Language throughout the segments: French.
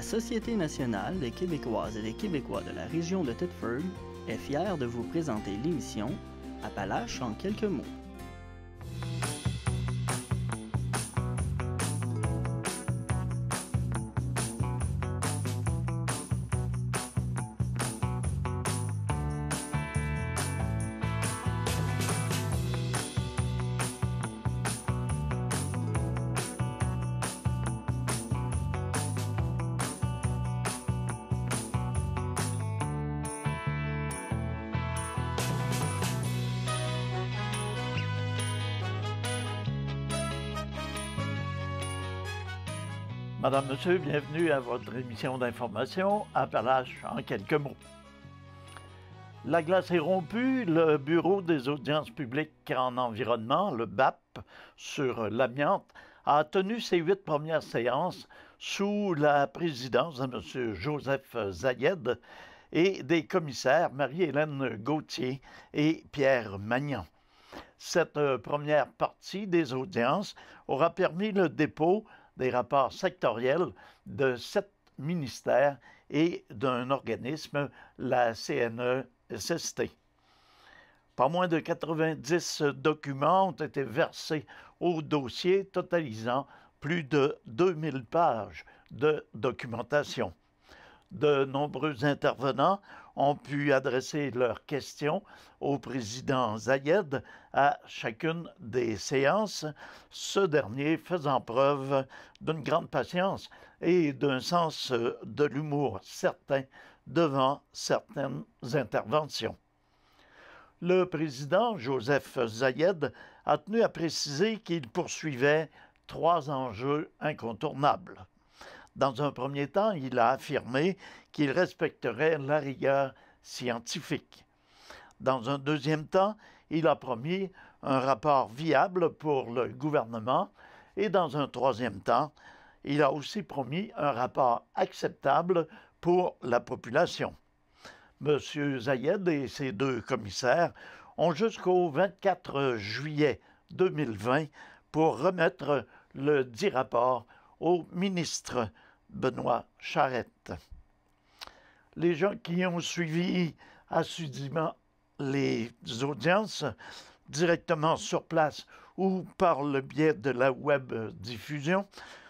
La Société nationale des Québécoises et des Québécois de la région de Thetford est fière de vous présenter l'émission Appalaches en quelques mots. Madame, Monsieur, bienvenue à votre émission d'information Appalaches en quelques mots. La glace est rompue, le Bureau des audiences publiques en environnement, le BAP, sur l'amiante, a tenu ses huit premières séances sous la présidence de M. Joseph Zayed et des commissaires Marie-Hélène Gauthier et Pierre Magnan. Cette première partie des audiences aura permis le dépôt des rapports sectoriels de sept ministères et d'un organisme, la CNESST. Pas moins de 90 documents ont été versés au dossier, totalisant plus de 2000 pages de documentation de nombreux intervenants ont pu adresser leurs questions au président Zayed à chacune des séances, ce dernier faisant preuve d'une grande patience et d'un sens de l'humour certain devant certaines interventions. Le président Joseph Zayed a tenu à préciser qu'il poursuivait trois enjeux incontournables. Dans un premier temps, il a affirmé qu'il respecterait la rigueur scientifique. Dans un deuxième temps, il a promis un rapport viable pour le gouvernement et dans un troisième temps, il a aussi promis un rapport acceptable pour la population. Monsieur Zayed et ses deux commissaires ont jusqu'au 24 juillet 2020 pour remettre le dit rapport au ministre Benoît Charette. Les gens qui ont suivi assidûment les audiences directement sur place ou par le biais de la web diffusion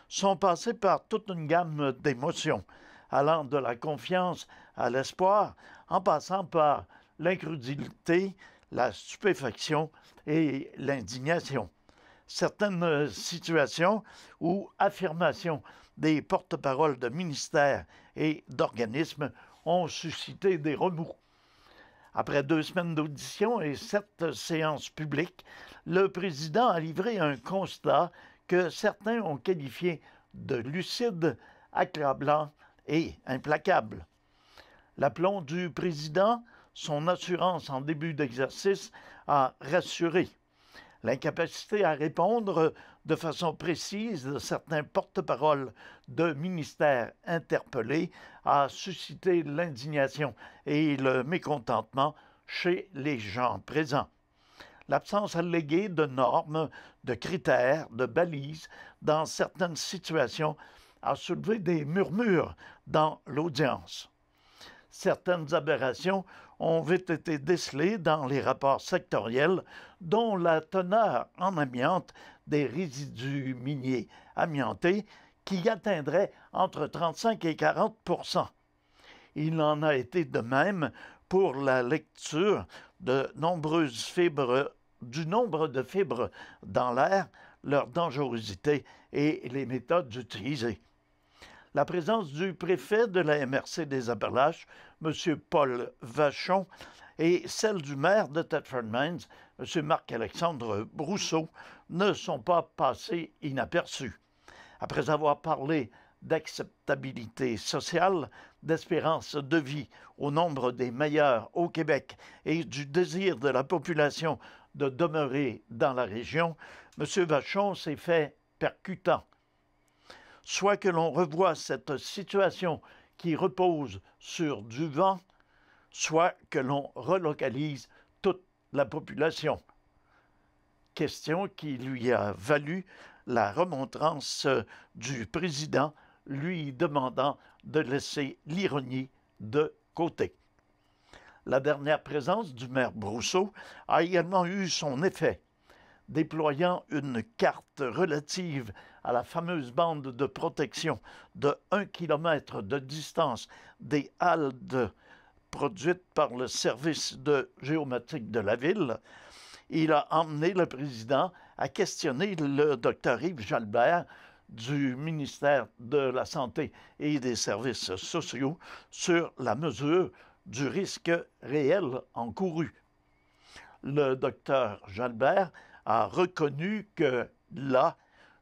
sont passés par toute une gamme d'émotions, allant de la confiance à l'espoir, en passant par l'incrédulité, la stupéfaction et l'indignation certaines euh, situations ou affirmations des porte-paroles de ministères et d'organismes ont suscité des remous. Après deux semaines d'audition et sept séances publiques, le président a livré un constat que certains ont qualifié de lucide, accablant et implacable. L'aplomb du président, son assurance en début d'exercice, a rassuré l'incapacité à répondre de façon précise de certains porte-paroles de ministères interpellés a suscité l'indignation et le mécontentement chez les gens présents. L'absence alléguée de normes, de critères, de balises dans certaines situations a soulevé des murmures dans l'audience certaines aberrations ont vite été décelés dans les rapports sectoriels, dont la teneur en amiante des résidus miniers amiantés qui atteindrait entre 35 et 40 Il en a été de même pour la lecture de nombreuses fibres, du nombre de fibres dans l'air, leur dangerosité et les méthodes utilisées. La présence du préfet de la MRC des Appalaches M. Paul Vachon, et celle du maire de Thetford Mines, M. Marc-Alexandre Brousseau, ne sont pas passés inaperçus. Après avoir parlé d'acceptabilité sociale, d'espérance de vie au nombre des meilleurs au Québec et du désir de la population de demeurer dans la région, M. Vachon s'est fait percutant. Soit que l'on revoie cette situation qui repose sur du vent, soit que l'on relocalise toute la population. Question qui lui a valu la remontrance euh, du président lui demandant de laisser l'ironie de côté. La dernière présence du maire Brousseau a également eu son effet déployant une carte relative à la fameuse bande de protection de 1 km de distance des halles produites par le service de géomatique de la ville, il a emmené le président à questionner le docteur Yves Jalbert du ministère de la Santé et des Services sociaux sur la mesure du risque réel encouru. Le docteur Jalbert a reconnu que là,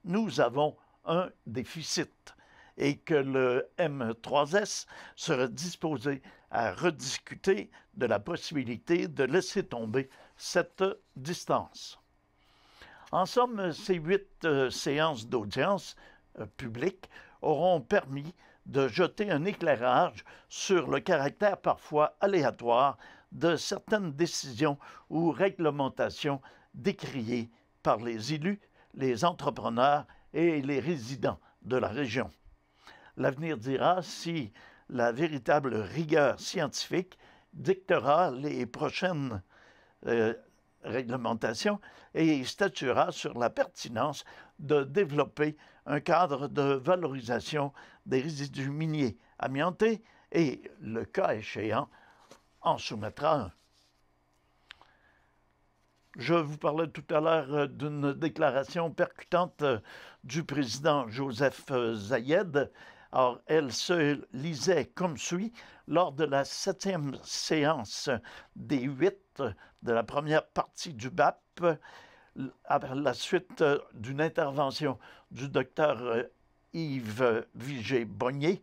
nous avons un déficit et que le M3S serait disposé à rediscuter de la possibilité de laisser tomber cette distance. En somme, ces huit euh, séances d'audience euh, publique auront permis de jeter un éclairage sur le caractère parfois aléatoire de certaines décisions ou réglementations décrié par les élus, les entrepreneurs et les résidents de la région. L'avenir dira si la véritable rigueur scientifique dictera les prochaines euh, réglementations et statuera sur la pertinence de développer un cadre de valorisation des résidus miniers amiantés et, le cas échéant, en soumettra un. Je vous parlais tout à l'heure euh, d'une déclaration percutante euh, du président Joseph euh, Zayed. Alors, elle se lisait comme suit lors de la septième séance des huit de la première partie du BAP, à la suite d'une intervention du docteur Yves Vigé-Bonnier.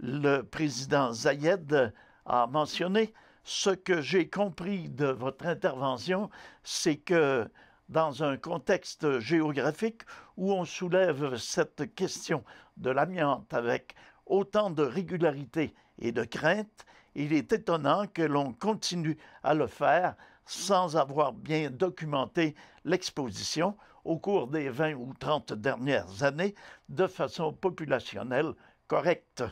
Le président Zayed a mentionné ce que j'ai compris de votre intervention, c'est que dans un contexte géographique où on soulève cette question de l'amiante avec autant de régularité et de crainte, il est étonnant que l'on continue à le faire sans avoir bien documenté l'exposition au cours des 20 ou 30 dernières années de façon populationnelle correcte.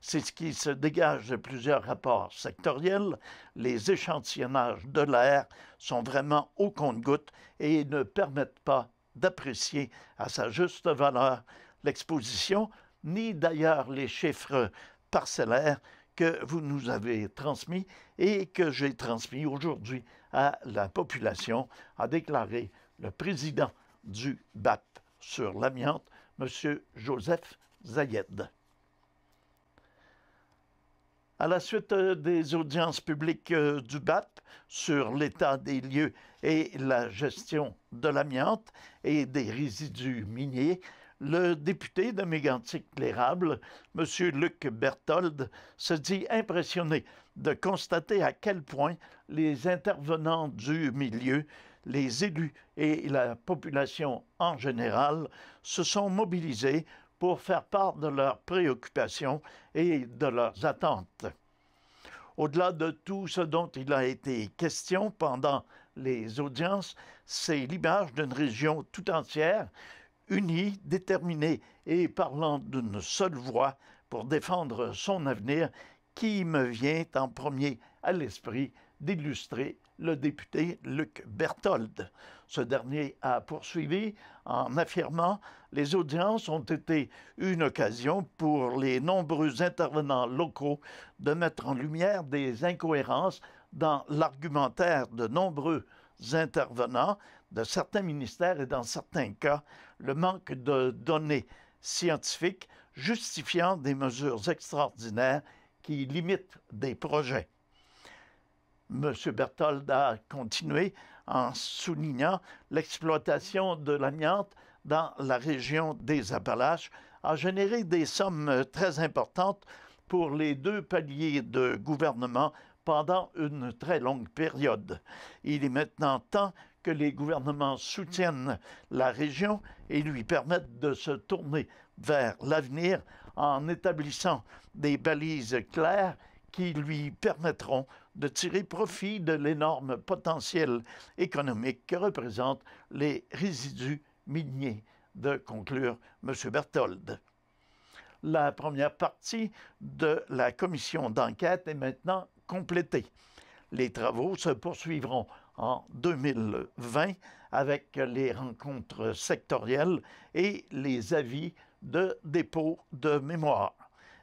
C'est ce qui se dégage de plusieurs rapports sectoriels. Les échantillonnages de l'air sont vraiment au compte goutte et ne permettent pas d'apprécier à sa juste valeur l'exposition, ni d'ailleurs les chiffres parcellaires que vous nous avez transmis et que j'ai transmis aujourd'hui à la population, a déclaré le président du BAP sur l'amiante, M. Joseph Zayed. À la suite euh, des audiences publiques euh, du BAP sur l'état des lieux et la gestion de l'amiante et des résidus miniers, le député de Mégantic-Lérable, M. Luc Berthold, se dit impressionné de constater à quel point les intervenants du milieu, les élus et la population en général se sont mobilisés pour faire part de leurs préoccupations et de leurs attentes. Au-delà de tout ce dont il a été question pendant les audiences, c'est l'image d'une région tout entière, unie, déterminée et parlant d'une seule voix pour défendre son avenir qui me vient en premier à l'esprit d'illustrer le député Luc Berthold. Ce dernier a poursuivi en affirmant Les audiences ont été une occasion pour les nombreux intervenants locaux de mettre en lumière des incohérences dans l'argumentaire de nombreux intervenants de certains ministères et dans certains cas le manque de données scientifiques justifiant des mesures extraordinaires qui limitent des projets. M. Berthold a continué en soulignant l'exploitation de l'amiante dans la région des Appalaches a généré des sommes très importantes pour les deux paliers de gouvernement pendant une très longue période. Il est maintenant temps que les gouvernements soutiennent la région et lui permettent de se tourner vers l'avenir en établissant des balises claires qui lui permettront de tirer profit de l'énorme potentiel économique que représentent les résidus miniers, de conclure M. Berthold. La première partie de la commission d'enquête est maintenant complétée. Les travaux se poursuivront en 2020 avec les rencontres sectorielles et les avis de dépôt de mémoire.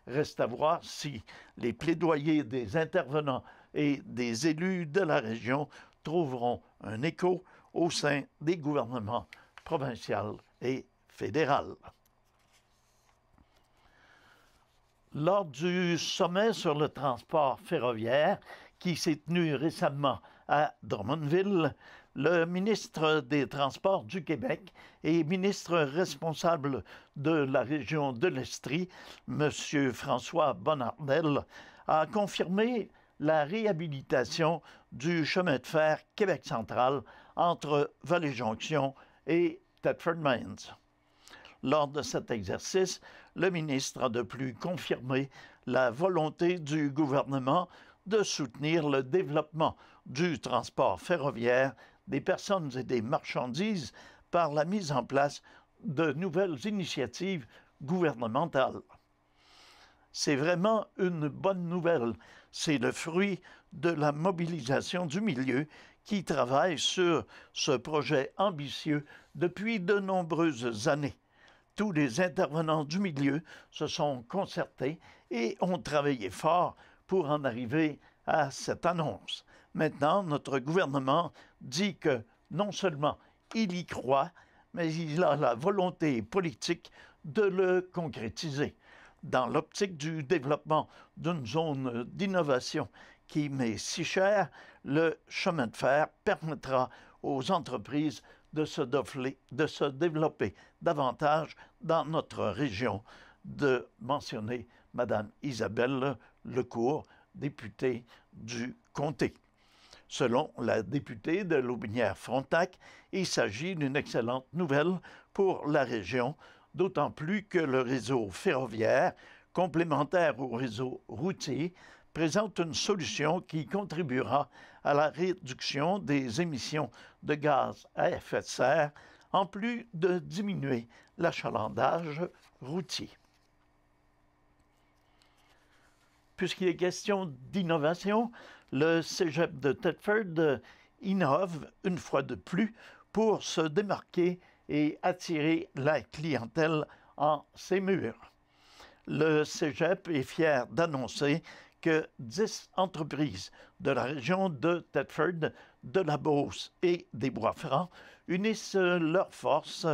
Reste à voir si les plaidoyers des intervenants et des élus de la région trouveront un écho au sein des gouvernements provincial et fédéral. Lors du sommet sur le transport ferroviaire qui s'est tenu récemment à Drummondville, le ministre des Transports du Québec et ministre responsable de la région de l'Estrie, M. François Bonardel, a confirmé la réhabilitation du chemin de fer Québec central entre Vallée-Jonction et Thetford Mines. Lors de cet exercice, le ministre a de plus confirmé la volonté du gouvernement de soutenir le développement du transport ferroviaire des personnes et des marchandises par la mise en place de nouvelles initiatives gouvernementales. C'est vraiment une bonne nouvelle c'est le fruit de la mobilisation du milieu qui travaille sur ce projet ambitieux depuis de nombreuses années. Tous les intervenants du milieu se sont concertés et ont travaillé fort pour en arriver à cette annonce. Maintenant, notre gouvernement dit que non seulement il y croit, mais il a la volonté politique de le concrétiser dans l'optique du développement d'une zone d'innovation qui m'est si chère, le chemin de fer permettra aux entreprises de se, de se développer davantage dans notre région. De mentionner Madame Isabelle Lecourt, députée du comté. Selon la députée de l'aubinière frontac il s'agit d'une excellente nouvelle pour la région d'autant plus que le réseau ferroviaire, complémentaire au réseau routier, présente une solution qui contribuera à la réduction des émissions de gaz à effet de serre, en plus de diminuer l'achalandage routier. Puisqu'il est question d'innovation, le Cégep de Thetford innove une fois de plus pour se démarquer et attirer la clientèle en ses murs. Le Cégep est fier d'annoncer que dix entreprises de la région de Thetford, de la Beauce et des Bois-Francs unissent leurs forces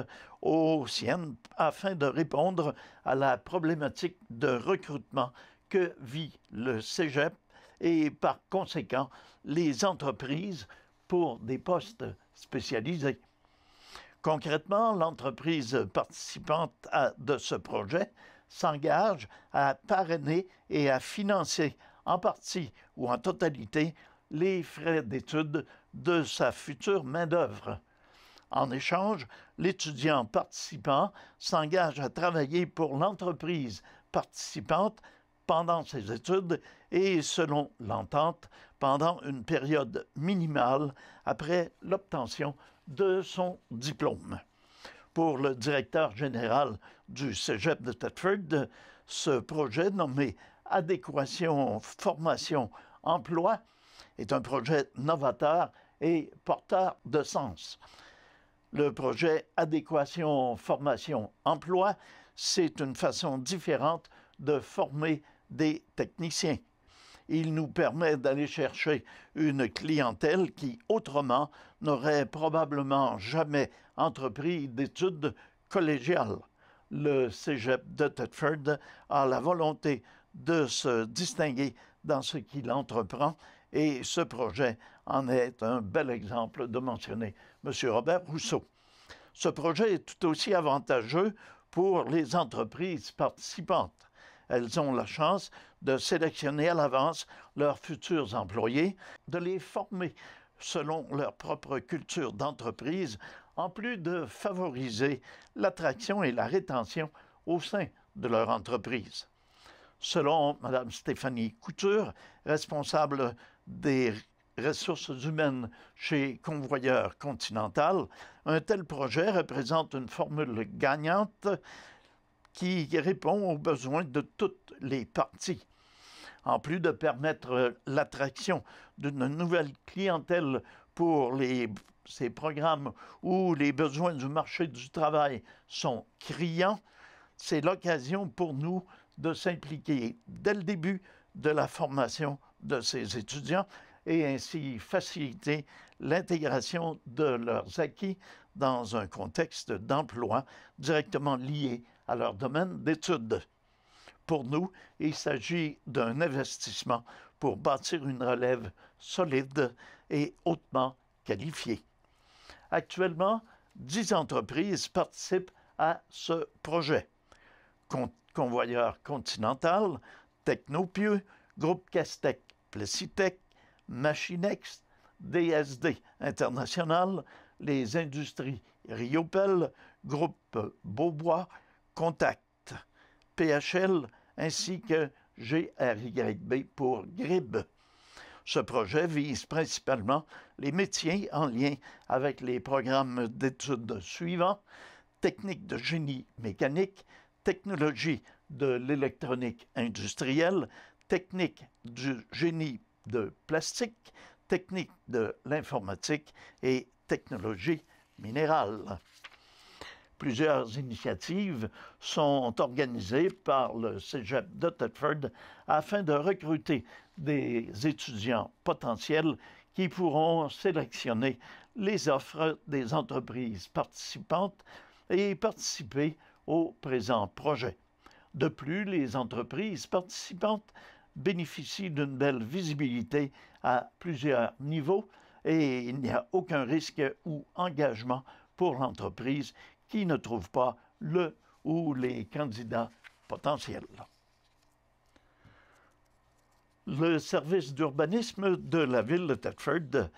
aux siennes afin de répondre à la problématique de recrutement que vit le Cégep et par conséquent les entreprises pour des postes spécialisés. Concrètement, l'entreprise participante de ce projet s'engage à parrainer et à financer en partie ou en totalité les frais d'études de sa future main-d'œuvre. En échange, l'étudiant participant s'engage à travailler pour l'entreprise participante pendant ses études et, selon l'entente, pendant une période minimale après l'obtention de son diplôme. Pour le directeur général du Cégep de Thetford, ce projet nommé Adéquation formation emploi est un projet novateur et porteur de sens. Le projet Adéquation formation emploi, c'est une façon différente de former des techniciens. Il nous permet d'aller chercher une clientèle qui, autrement, n'aurait probablement jamais entrepris d'études collégiales. Le cégep de Thetford a la volonté de se distinguer dans ce qu'il entreprend et ce projet en est un bel exemple de mentionner M. Robert Rousseau. Ce projet est tout aussi avantageux pour les entreprises participantes. Elles ont la chance de sélectionner à l'avance leurs futurs employés, de les former selon leur propre culture d'entreprise, en plus de favoriser l'attraction et la rétention au sein de leur entreprise. Selon Mme Stéphanie Couture, responsable des ressources humaines chez Convoyeur Continental, un tel projet représente une formule gagnante qui répond aux besoins de toutes les parties. En plus de permettre euh, l'attraction d'une nouvelle clientèle pour les, ces programmes où les besoins du marché du travail sont criants, c'est l'occasion pour nous de s'impliquer dès le début de la formation de ces étudiants et ainsi faciliter l'intégration de leurs acquis dans un contexte d'emploi directement lié à leur domaine d'études. Pour nous, il s'agit d'un investissement pour bâtir une relève solide et hautement qualifiée. Actuellement, dix entreprises participent à ce projet. Convoyeur Continental, Technopieux, Groupe Castec, Plessitec, Machinex, DSD International, les industries Riopel, Groupe Beaubois, Contact, PHL ainsi que GRYB pour GRIB. Ce projet vise principalement les métiers en lien avec les programmes d'études suivants technique de génie mécanique, technologie de l'électronique industrielle, technique du génie de plastique, technique de l'informatique et technologie minérale. Plusieurs initiatives sont organisées par le Cégep de Thetford afin de recruter des étudiants potentiels qui pourront sélectionner les offres des entreprises participantes et participer au présent projet. De plus, les entreprises participantes bénéficient d'une belle visibilité à plusieurs niveaux et il n'y a aucun risque ou engagement pour l'entreprise qui ne trouvent pas le ou les candidats potentiels. Le service d'urbanisme de la ville de Thetford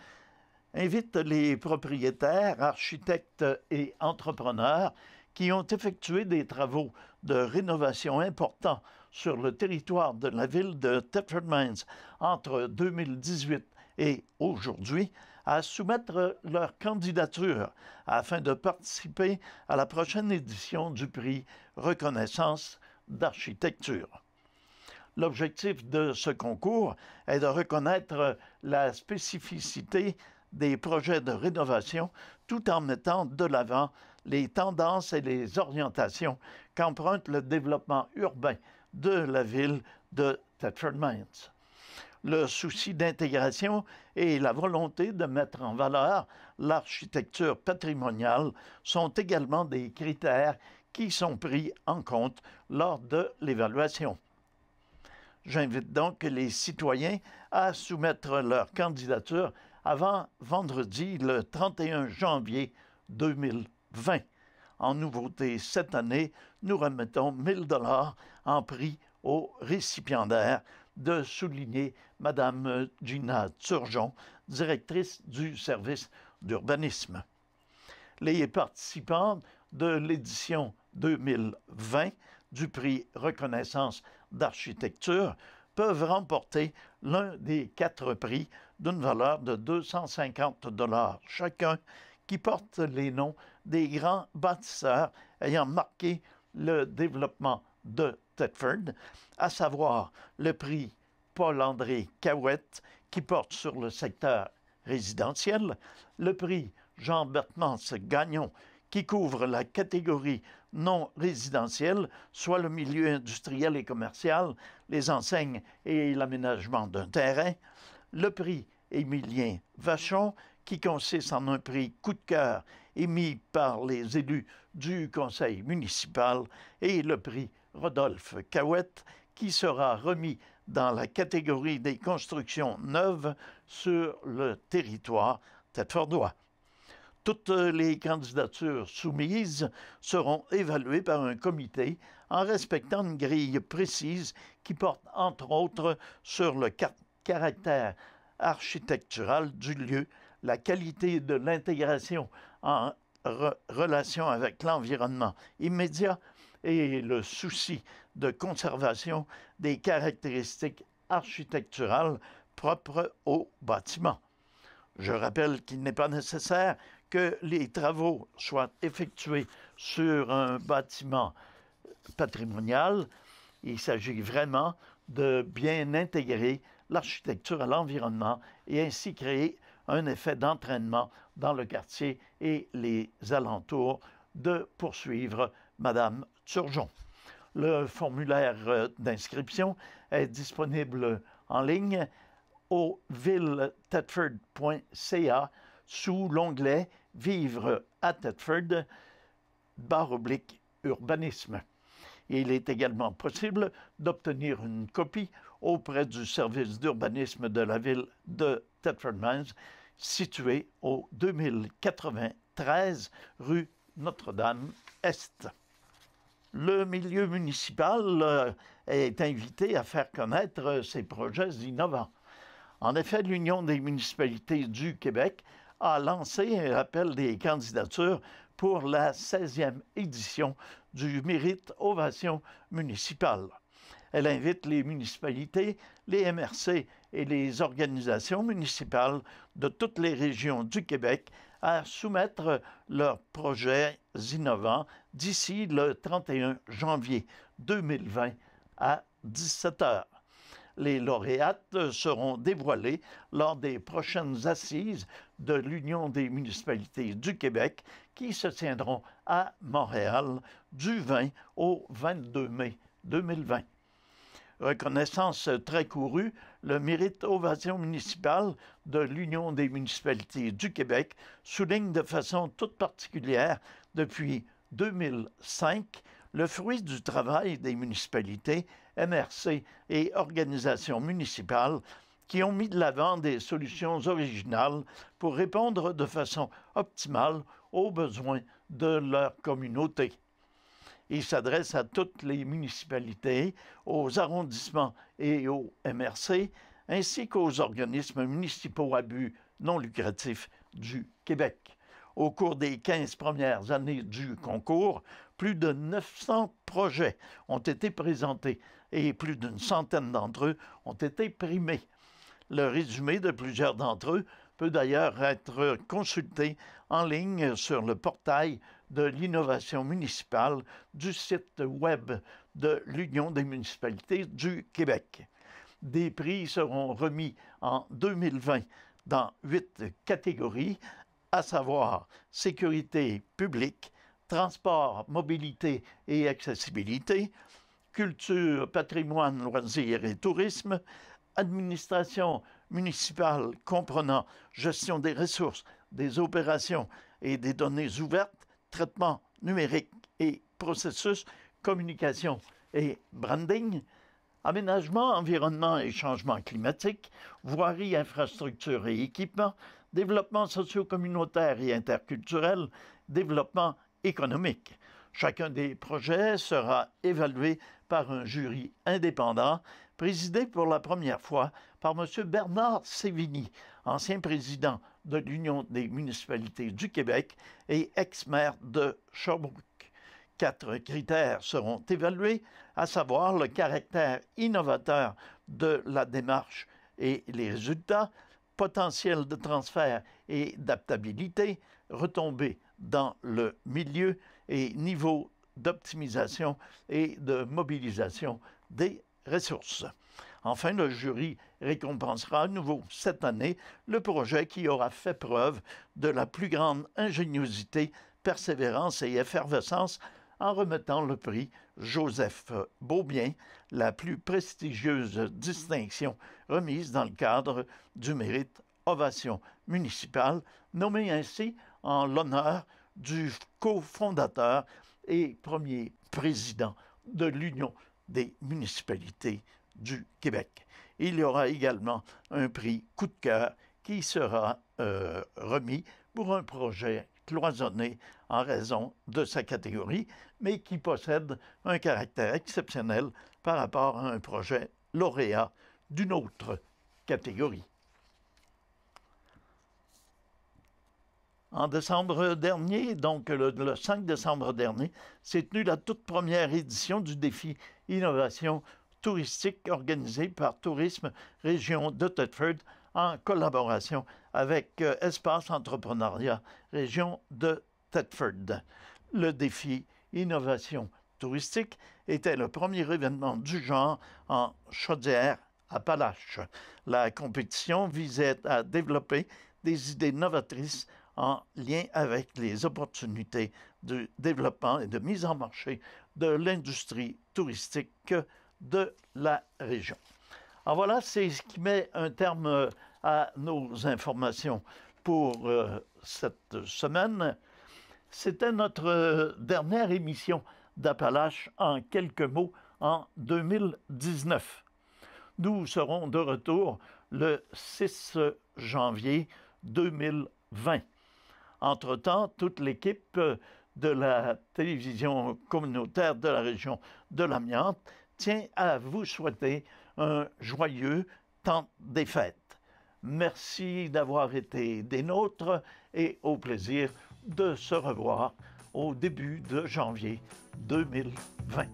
invite les propriétaires, architectes et entrepreneurs qui ont effectué des travaux de rénovation importants sur le territoire de la ville de Thetford Mines entre 2018 et aujourd'hui à soumettre leur candidature afin de participer à la prochaine édition du prix Reconnaissance d'architecture. L'objectif de ce concours est de reconnaître la spécificité des projets de rénovation tout en mettant de l'avant les tendances et les orientations qu'emprunte le développement urbain de la ville de Thetford Mines le souci d'intégration et la volonté de mettre en valeur l'architecture patrimoniale sont également des critères qui sont pris en compte lors de l'évaluation. J'invite donc les citoyens à soumettre leur candidature avant vendredi le 31 janvier 2020. En nouveauté cette année, nous remettons 1000 dollars en prix aux récipiendaire de souligner Madame Gina Turgeon, directrice du service d'urbanisme. Les participants de l'édition 2020 du prix Reconnaissance d'architecture peuvent remporter l'un des quatre prix d'une valeur de 250 dollars chacun qui porte les noms des grands bâtisseurs ayant marqué le développement de à savoir le prix Paul-André Cahouette qui porte sur le secteur résidentiel, le prix Jean Bertmans Gagnon qui couvre la catégorie non résidentielle, soit le milieu industriel et commercial, les enseignes et l'aménagement d'un terrain, le prix Émilien Vachon, qui consiste en un prix coup de cœur émis par les élus du conseil municipal, et le prix Rodolphe Cahouette, qui sera remis dans la catégorie des constructions neuves sur le territoire Tête-Fordois. Toutes les candidatures soumises seront évaluées par un comité en respectant une grille précise qui porte entre autres sur le caractère architectural du lieu, la qualité de l'intégration en relation avec l'environnement immédiat, et le souci de conservation des caractéristiques architecturales propres au bâtiment. Je rappelle qu'il n'est pas nécessaire que les travaux soient effectués sur un bâtiment patrimonial. Il s'agit vraiment de bien intégrer l'architecture à l'environnement et ainsi créer un effet d'entraînement dans le quartier et les alentours de poursuivre Madame le formulaire euh, d'inscription est disponible en ligne au villetedford.ca sous l'onglet Vivre à Thetford » barre oblique urbanisme. Il est également possible d'obtenir une copie auprès du service d'urbanisme de la ville de Thetford Mines, situé au 2093 rue Notre-Dame-Est le milieu municipal euh, est invité à faire connaître euh, ses projets innovants. En effet, l'Union des municipalités du Québec a lancé un appel des candidatures pour la 16e édition du Mérite Ovation municipale. Elle invite les municipalités, les MRC et les organisations municipales de toutes les régions du Québec à soumettre leurs projets innovants d'ici le 31 janvier 2020 à 17 heures. Les lauréates seront dévoilées lors des prochaines assises de l'Union des municipalités du Québec qui se tiendront à Montréal du 20 au 22 mai 2020. Reconnaissance très courue, le mérite ovation municipale de l'Union des municipalités du Québec souligne de façon toute particulière depuis 2005 le fruit du travail des municipalités, MRC et organisations municipales qui ont mis de l'avant des solutions originales pour répondre de façon optimale aux besoins de leur communauté. Il s'adresse à toutes les municipalités, aux arrondissements et aux MRC, ainsi qu'aux organismes municipaux à but non lucratif du Québec. Au cours des 15 premières années du concours, plus de 900 projets ont été présentés et plus d'une centaine d'entre eux ont été primés. Le résumé de plusieurs d'entre eux peut d'ailleurs être consulté en ligne sur le portail de l'innovation municipale du site web de l'Union des municipalités du Québec. Des prix seront remis en 2020 dans huit catégories, à savoir sécurité publique, transport, mobilité et accessibilité, culture, patrimoine, loisirs et tourisme, administration municipale comprenant gestion des ressources, des opérations et des données ouvertes, traitement numérique et processus, communication et branding, aménagement, environnement et changement climatique, voirie, infrastructure et équipements, développement socio-communautaire et interculturel, développement économique. Chacun des projets sera évalué par un jury indépendant présidé pour la première fois par M. Bernard Sévigny, ancien président de l'Union des municipalités du Québec et ex-maire de Sherbrooke. Quatre critères seront évalués, à savoir le caractère innovateur de la démarche et les résultats, potentiel de transfert et d'adaptabilité, retombées dans le milieu et niveau d'optimisation et de mobilisation des Enfin, le jury récompensera à nouveau cette année le projet qui aura fait preuve de la plus grande ingéniosité, persévérance et effervescence en remettant le prix Joseph Beaubien, la plus prestigieuse distinction remise dans le cadre du mérite Ovation municipale, nommé ainsi en l'honneur du cofondateur et premier président de l'Union des municipalités du Québec. Il y aura également un prix coup de cœur qui sera euh, remis pour un projet cloisonné en raison de sa catégorie, mais qui possède un caractère exceptionnel par rapport à un projet lauréat d'une autre catégorie. en décembre dernier, donc le, 5 décembre dernier, s'est tenue la toute première édition du défi Innovation touristique organisé par Tourisme Région de Thetford en collaboration avec euh, Espace Entrepreneuriat Région de Thetford. Le défi Innovation touristique était le premier événement du genre en chaudière appalaches La compétition visait à développer des idées novatrices en lien avec les opportunités de développement et de mise en marché de l'industrie touristique de la région. Alors voilà, c'est ce qui met un terme euh, à nos informations pour euh, cette semaine. C'était notre euh, dernière émission d'Appalache en quelques mots en 2019. Nous serons de retour le 6 janvier 2020. Entre-temps, toute l'équipe euh, de la télévision communautaire de la région de l'Amiante tient à vous souhaiter un joyeux temps des fêtes. Merci d'avoir été des nôtres et au plaisir de se revoir au début de janvier 2020.